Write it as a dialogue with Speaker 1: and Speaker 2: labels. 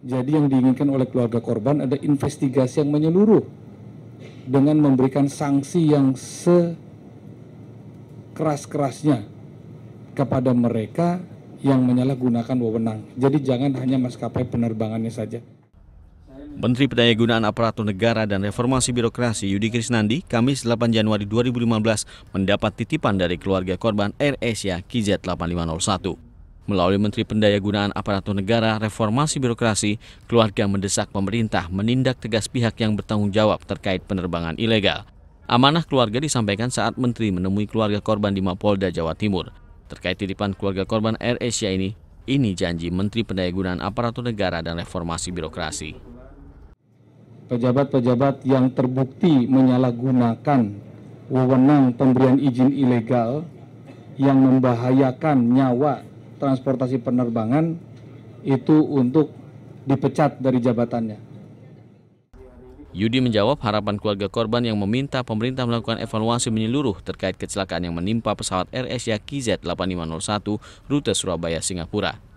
Speaker 1: Jadi yang diinginkan oleh keluarga korban ada investigasi yang menyeluruh dengan memberikan sanksi yang sekeras-kerasnya kepada mereka yang menyalahgunakan wewenang. Jadi jangan hanya maskapai penerbangannya saja.
Speaker 2: Menteri Pendayagunaan Aparatur Negara dan Reformasi Birokrasi Yudi Krisnandi, Kamis 8 Januari 2015 mendapat titipan dari keluarga korban Air Asia KZ 8501. Melalui Menteri Pendayagunaan Aparatur Negara Reformasi Birokrasi, keluarga mendesak pemerintah menindak tegas pihak yang bertanggung jawab terkait penerbangan ilegal. Amanah keluarga disampaikan saat Menteri menemui keluarga korban di Mapolda, Jawa Timur. Terkait titipan keluarga korban Air Asia ini, ini janji Menteri Pendayagunaan Aparatur Negara dan Reformasi Birokrasi.
Speaker 1: Pejabat-pejabat yang terbukti menyalahgunakan wewenang pemberian izin ilegal yang membahayakan nyawa transportasi penerbangan itu untuk dipecat dari jabatannya.
Speaker 2: Yudi menjawab harapan keluarga korban yang meminta pemerintah melakukan evaluasi menyeluruh terkait kecelakaan yang menimpa pesawat RS Yaki Z8501 rute Surabaya-Singapura.